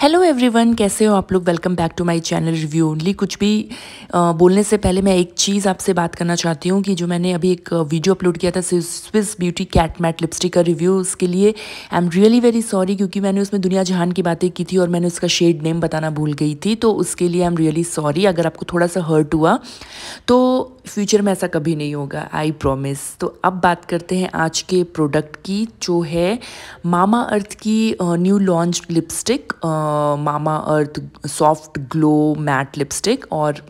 hello everyone कैसे हो आप लोग welcome back to my channel review only कुछ भी आ, बोलने से पहले मैं एक चीज़ आपसे बात करना चाहती हूँ कि जो मैंने अभी एक वीडियो अपलोड किया था Swiss Beauty cat matte lipstick का रिव्यू उसके लिए I am really very sorry क्योंकि मैंने उसमें दुनिया जहान की बातें की थी और मैंने उसका शेड नेम बताना भूल गई थी तो उसके लिए आई एम रियली सॉरी अगर आपको थोड़ा सा हर्ट हुआ तो फ्यूचर में ऐसा कभी नहीं होगा आई प्रोमिस तो अब बात करते हैं आज के प्रोडक्ट की जो है मामा अर्थ की new launch lipstick Mamaearth soft glow matte lipstick और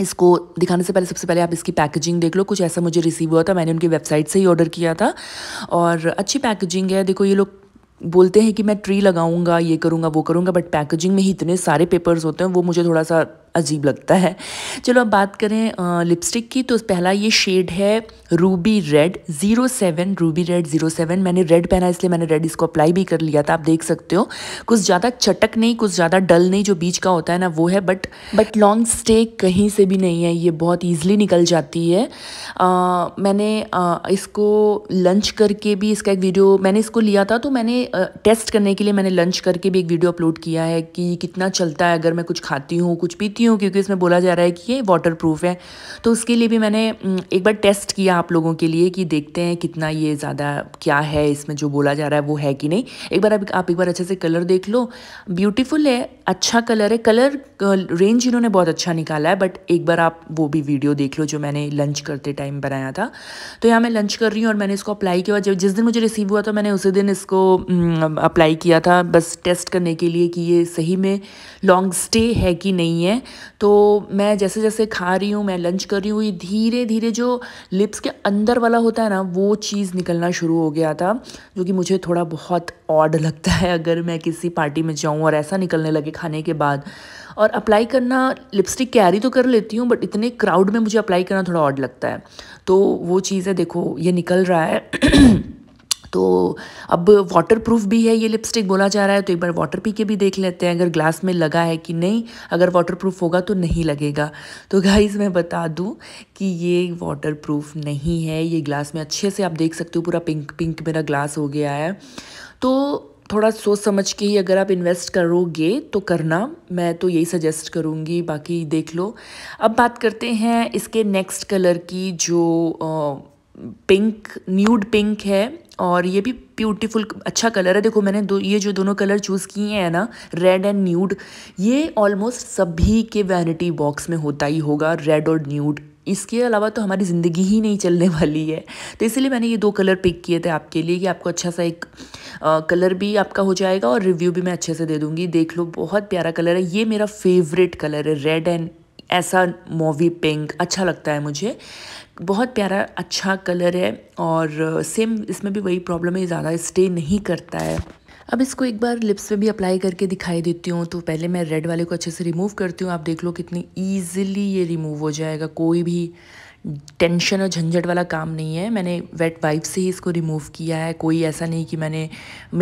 इसको दिखाने से पहले सबसे पहले आप इसकी पैकेजिंग देख लो कुछ ऐसा मुझे रिसीव हुआ था मैंने उनकी वेबसाइट से ही ऑर्डर किया था और अच्छी पैकेजिंग है देखो ये लोग बोलते हैं कि मैं ट्री लगाऊंगा ये करूंगा वो करूंगा बट पैकेजिंग में ही इतने सारे पेपर्स होते हैं वो मुझे थोड़ा सा अजीब लगता है चलो अब बात करें लिपस्टिक की तो पहला ये शेड है ruby red zero seven ruby red zero seven मैंने रेड पहना इसलिए मैंने रेड इसको अप्लाई भी कर लिया था आप देख सकते हो कुछ ज़्यादा चटक नहीं कुछ ज़्यादा डल नहीं जो बीच का होता है ना वो है बट बट लॉन्ग स्टे कहीं से भी नहीं है ये बहुत ईजिली निकल जाती है आ, मैंने आ, इसको लंच करके भी इसका एक वीडियो मैंने इसको लिया था तो मैंने आ, टेस्ट करने के लिए मैंने लंच करके भी एक वीडियो अपलोड किया है कि कितना चलता है अगर मैं कुछ खाती हूँ कुछ पीती चुकी हूँ क्योंकि इसमें बोला जा रहा है कि ये वाटर प्रूफ है तो उसके लिए भी मैंने एक बार टेस्ट किया आप लोगों के लिए कि देखते हैं कितना ये ज़्यादा क्या है इसमें जो बोला जा रहा है वो है कि नहीं एक बार आप, आप एक बार अच्छे से कलर देख लो ब्यूटीफुल है अच्छा कलर है कलर रेंज इन्होंने बहुत अच्छा निकाला है बट एक बार आप वो भी वीडियो देख लो जो मैंने लंच करते टाइम बनाया था तो यहाँ मैं लंच कर रही हूँ और मैंने इसको अप्लाई किया जब जिस दिन मुझे रिसीव हुआ तो मैंने उसी दिन इसको अप्लाई किया था बस टेस्ट करने के लिए कि ये सही में लॉन्ग स्टे है कि नहीं है तो मैं जैसे जैसे खा रही हूँ मैं लंच कर रही हूँ ये धीरे धीरे जो लिप्स के अंदर वाला होता है ना वो चीज़ निकलना शुरू हो गया था जो कि मुझे थोड़ा बहुत ऑड लगता है अगर मैं किसी पार्टी में जाऊँ और ऐसा निकलने लगे खाने के बाद और अप्लाई करना लिपस्टिक कैरी तो कर लेती हूँ बट इतने क्राउड में मुझे अप्लाई करना थोड़ा ऑड लगता है तो वो चीज़ है देखो ये निकल रहा है तो अब वाटर प्रूफ भी है ये लिपस्टिक बोला जा रहा है तो एक बार वाटर पी के भी देख लेते हैं अगर ग्लास में लगा है कि नहीं अगर वाटर प्रूफ होगा तो नहीं लगेगा तो गाइज़ मैं बता दूँ कि ये वाटर प्रूफ नहीं है ये ग्लास में अच्छे से आप देख सकते हो पूरा पिंक पिंक मेरा ग्लास हो गया है तो थोड़ा सोच समझ के ही अगर आप इन्वेस्ट करोगे तो करना मैं तो यही सजेस्ट करूँगी बाकी देख लो अब बात करते हैं इसके नेक्स्ट कलर की जो पिंक न्यूड पिंक है और ये भी ब्यूटीफुल अच्छा कलर है देखो मैंने दो ये जो दोनों कलर चूज़ किए हैं ना रेड एंड न्यूड ये ऑलमोस्ट सभी के वैनिटी बॉक्स में होता ही होगा रेड और न्यूड इसके अलावा तो हमारी ज़िंदगी ही नहीं चलने वाली है तो इसलिए मैंने ये दो कलर पिक किए थे आपके लिए कि आपको अच्छा सा एक आ, कलर भी आपका हो जाएगा और रिव्यू भी मैं अच्छे से दे दूँगी देख लो बहुत प्यारा कलर है ये मेरा फेवरेट कलर है रेड एंड ऐसा मोवी पिंक अच्छा लगता है मुझे बहुत प्यारा अच्छा कलर है और सेम इसमें भी वही प्रॉब्लम है ज़्यादा स्टे नहीं करता है अब इसको एक बार लिप्स पे भी अप्लाई करके दिखाई देती हूँ तो पहले मैं रेड वाले को अच्छे से रिमूव करती हूँ आप देख लो कितनी ईजिली ये रिमूव हो जाएगा कोई भी टेंशन और झंझट वाला काम नहीं है मैंने वेट वाइप से ही इसको रिमूव किया है कोई ऐसा नहीं कि मैंने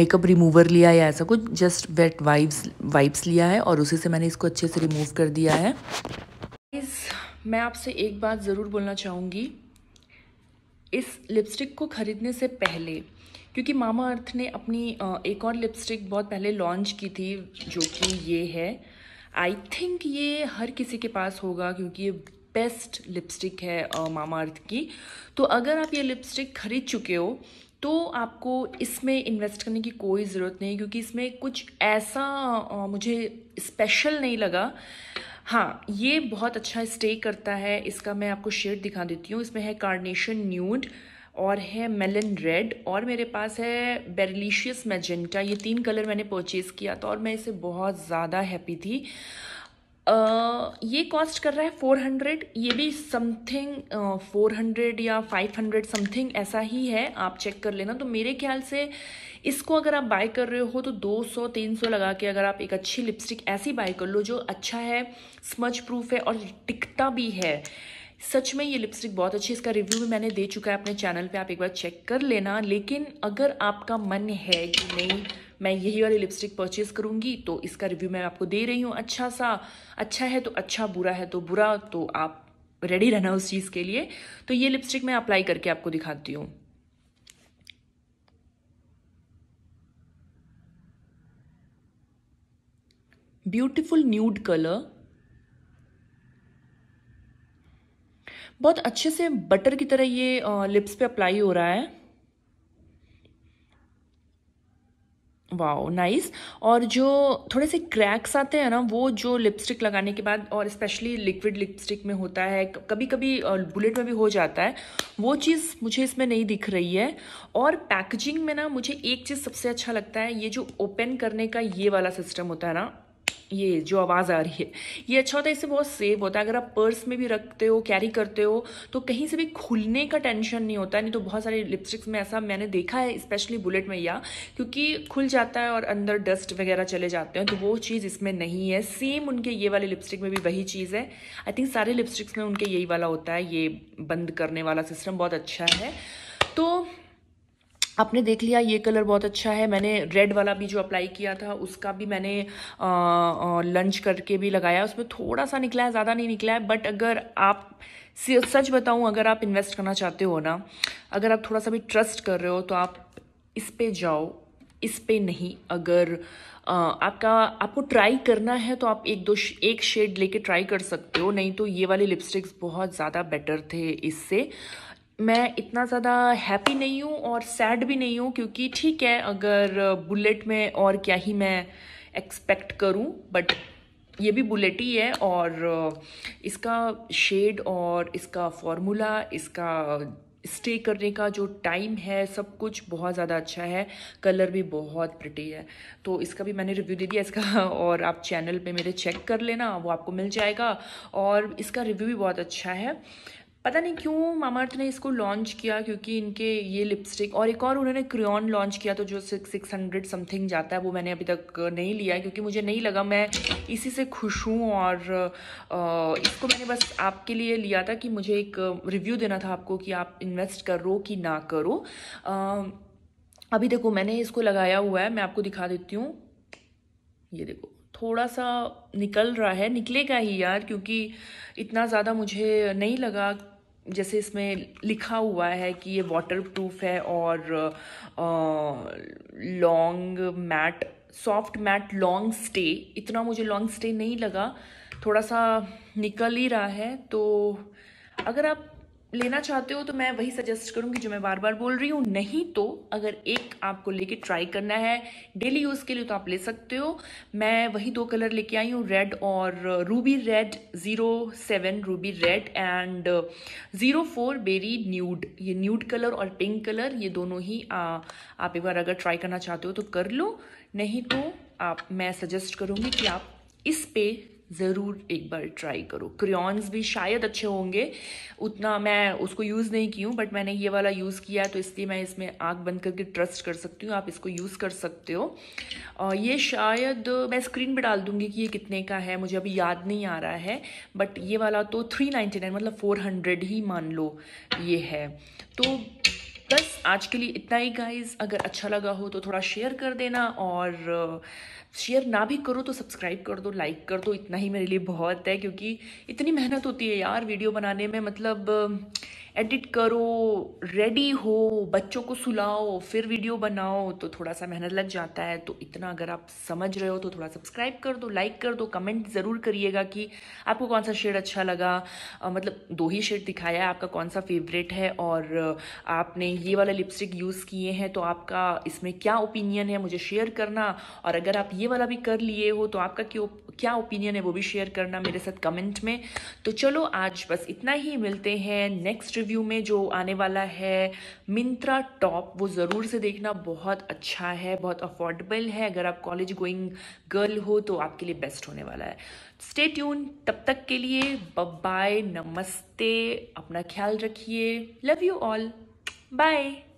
मेकअप रिमूवर लिया या ऐसा कुछ जस्ट वेट वाइप्स वाइप्स लिया है और उसी से मैंने इसको अच्छे से रिमूव कर दिया है मैं आपसे एक बात ज़रूर बोलना चाहूँगी इस लिपस्टिक को ख़रीदने से पहले क्योंकि मामा अर्थ ने अपनी एक और लिपस्टिक बहुत पहले लॉन्च की थी जो कि ये है आई थिंक ये हर किसी के पास होगा क्योंकि ये बेस्ट लिपस्टिक है मामा अर्थ की तो अगर आप ये लिपस्टिक ख़रीद चुके हो तो आपको इसमें इन्वेस्ट करने की कोई ज़रूरत नहीं क्योंकि इसमें कुछ ऐसा मुझे स्पेशल नहीं लगा हाँ ये बहुत अच्छा स्टे करता है इसका मैं आपको शेड दिखा देती हूँ इसमें है कार्नेशन न्यूड और है मेलन रेड और मेरे पास है बेरलीशियस मैजेंटा ये तीन कलर मैंने परचेज़ किया था और मैं इसे बहुत ज़्यादा हैप्पी थी ये कॉस्ट कर रहा है फोर हंड्रेड ये भी समथिंग फोर हंड्रेड या फाइव हंड्रेड समथिंग ऐसा ही है आप चेक कर लेना तो मेरे ख्याल से इसको अगर आप बाय कर रहे हो तो दो सौ तीन सौ लगा के अगर आप एक अच्छी लिपस्टिक ऐसी बाय कर लो जो अच्छा है स्मच प्रूफ है और टिकता भी है सच में ये लिपस्टिक बहुत अच्छी इसका रिव्यू भी मैंने दे चुका है अपने चैनल पर आप एक बार चेक कर लेना लेकिन अगर आपका मन है कि नहीं मैं यही वाली लिपस्टिक परचेज करूंगी तो इसका रिव्यू मैं आपको दे रही हूँ अच्छा सा अच्छा है तो अच्छा बुरा है तो बुरा तो आप रेडी रहना उस चीज़ के लिए तो ये लिपस्टिक मैं अप्लाई करके आपको दिखाती हूँ ब्यूटिफुल न्यूड कलर बहुत अच्छे से बटर की तरह ये लिप्स पे अप्लाई हो रहा है वाओ नाइस और जो थोड़े से क्रैक्स आते हैं ना वो जो लिपस्टिक लगाने के बाद और स्पेशली लिक्विड लिपस्टिक में होता है कभी कभी बुलेट में भी हो जाता है वो चीज़ मुझे इसमें नहीं दिख रही है और पैकेजिंग में ना मुझे एक चीज़ सबसे अच्छा लगता है ये जो ओपन करने का ये वाला सिस्टम होता है ना ये जो आवाज़ आ रही है ये अच्छा होता है इससे बहुत सेव होता है अगर आप पर्स में भी रखते हो कैरी करते हो तो कहीं से भी खुलने का टेंशन नहीं होता नहीं तो बहुत सारे लिपस्टिक्स में ऐसा मैंने देखा है स्पेशली बुलेट में या क्योंकि खुल जाता है और अंदर डस्ट वगैरह चले जाते हैं तो वो चीज़ इसमें नहीं है सेम उनके ये वाले लिपस्टिक में भी वही चीज़ है आई थिंक सारे लिपस्टिक्स में उनके यही वाला होता है ये बंद करने वाला सिस्टम बहुत अच्छा है तो आपने देख लिया ये कलर बहुत अच्छा है मैंने रेड वाला भी जो अप्लाई किया था उसका भी मैंने आ, आ, लंच करके भी लगाया उसमें थोड़ा सा निकला है ज़्यादा नहीं निकला है बट अगर आप सच बताऊँ अगर आप इन्वेस्ट करना चाहते हो ना अगर आप थोड़ा सा भी ट्रस्ट कर रहे हो तो आप इस पे जाओ इस पे नहीं अगर आ, आपका आपको ट्राई करना है तो आप एक दो एक शेड लेके ट्राई कर सकते हो नहीं तो ये वाले लिपस्टिक्स बहुत ज़्यादा बेटर थे इससे मैं इतना ज़्यादा हैप्पी नहीं हूँ और सैड भी नहीं हूँ क्योंकि ठीक है अगर बुलेट uh, में और क्या ही मैं एक्सपेक्ट करूँ बट ये भी बुलेट ही है और uh, इसका शेड और इसका फॉर्मूला इसका स्टे करने का जो टाइम है सब कुछ बहुत ज़्यादा अच्छा है कलर भी बहुत प्रटी है तो इसका भी मैंने रिव्यू दे दिया इसका और आप चैनल पे मेरे चेक कर लेना वो आपको मिल जाएगा और इसका रिव्यू भी बहुत अच्छा है पता नहीं क्यों मामाअर्थ ने इसको लॉन्च किया क्योंकि इनके ये लिपस्टिक और एक और उन्होंने क्रियॉन लॉन्च किया तो जो सिक्स सिक्स हंड्रेड समथिंग जाता है वो मैंने अभी तक नहीं लिया क्योंकि मुझे नहीं लगा मैं इसी से खुश हूँ और इसको मैंने बस आपके लिए लिया था कि मुझे एक रिव्यू देना था आपको कि आप इन्वेस्ट करो कि ना करो अभी देखो मैंने इसको लगाया हुआ है मैं आपको दिखा देती हूँ ये देखो थोड़ा सा निकल रहा है निकलेगा ही यार क्योंकि इतना ज़्यादा मुझे नहीं लगा जैसे इसमें लिखा हुआ है कि ये वाटर प्रूफ है और long matte soft matte long stay इतना मुझे लॉन्ग स्टे नहीं लगा थोड़ा सा निकल ही रहा है तो अगर आप लेना चाहते हो तो मैं वही सजेस्ट करूंगी जो मैं बार बार बोल रही हूँ नहीं तो अगर एक आपको लेके ट्राई करना है डेली यूज़ के लिए तो आप ले सकते हो मैं वही दो कलर लेके आई हूँ रेड और ruby red zero seven ruby red and zero four berry nude ये न्यूड कलर और पिंक कलर ये दोनों ही आ, आप एक बार अगर ट्राई करना चाहते हो तो कर लो नहीं तो आप मैं सजेस्ट करूँगी कि आप इस पे ज़रूर एक बार ट्राई करो क्रियॉन्स भी शायद अच्छे होंगे उतना मैं उसको यूज़ नहीं की हूँ बट मैंने ये वाला यूज़ किया है तो इसलिए मैं इसमें आँख बंद करके ट्रस्ट कर सकती हूँ आप इसको यूज़ कर सकते हो और ये शायद मैं स्क्रीन पर डाल दूँगी कि ये कितने का है मुझे अभी याद नहीं आ रहा है बट ये वाला तो थ्री नाइन्टी नाइन मतलब फोर हंड्रेड ही मान लो ये है तो बस आज के लिए इतना ही गाइज अगर अच्छा लगा हो तो थोड़ा शेयर कर देना और शेयर ना भी करो तो सब्सक्राइब कर दो लाइक कर दो इतना ही मेरे लिए बहुत है क्योंकि इतनी मेहनत होती है यार वीडियो बनाने में मतलब एडिट करो रेडी हो बच्चों को सुलाओ फिर वीडियो बनाओ तो थोड़ा सा मेहनत लग जाता है तो इतना अगर आप समझ रहे हो तो थोड़ा सब्सक्राइब कर दो लाइक कर दो कमेंट ज़रूर करिएगा कि आपको कौन सा शेड अच्छा लगा आ, मतलब दो ही शेड दिखाया है आपका कौन सा फेवरेट है और आपने ये वाला लिपस्टिक यूज़ किए हैं तो आपका इसमें क्या ओपिनियन है मुझे शेयर करना और अगर आप ये ये वाला भी कर लिए हो तो आपका क्यों क्या ओपिनियन है वो भी शेयर करना मेरे साथ कमेंट में तो चलो आज बस इतना ही मिलते हैं नेक्स्ट रिव्यू में जो आने वाला है मिंत्रा टॉप वो ज़रूर से देखना बहुत अच्छा है बहुत अफोर्डेबल है अगर आप कॉलेज गोइंग गर्ल हो तो आपके लिए बेस्ट होने वाला है स्टे ट्यून तब तक के लिए बाय नमस्ते अपना ख्याल रखिए लव यू ऑल बाय